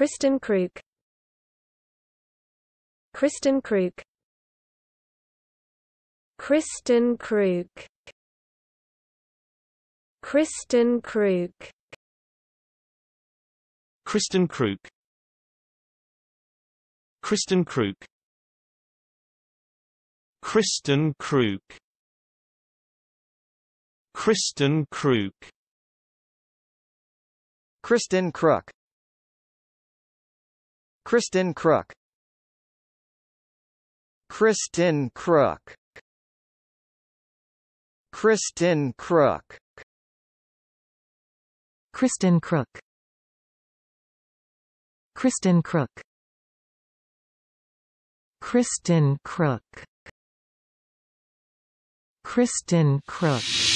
Kristen Krug Kristen Krug Kristen Krug Kristen Krug Kristen Krug Kristen Krug Kristen Krug Kristen Krug Kristen Krug Kristen Crook Kristen Crook Kristen Crook Kristen Crook Kristen Crook Kristen Crook Kristen Crook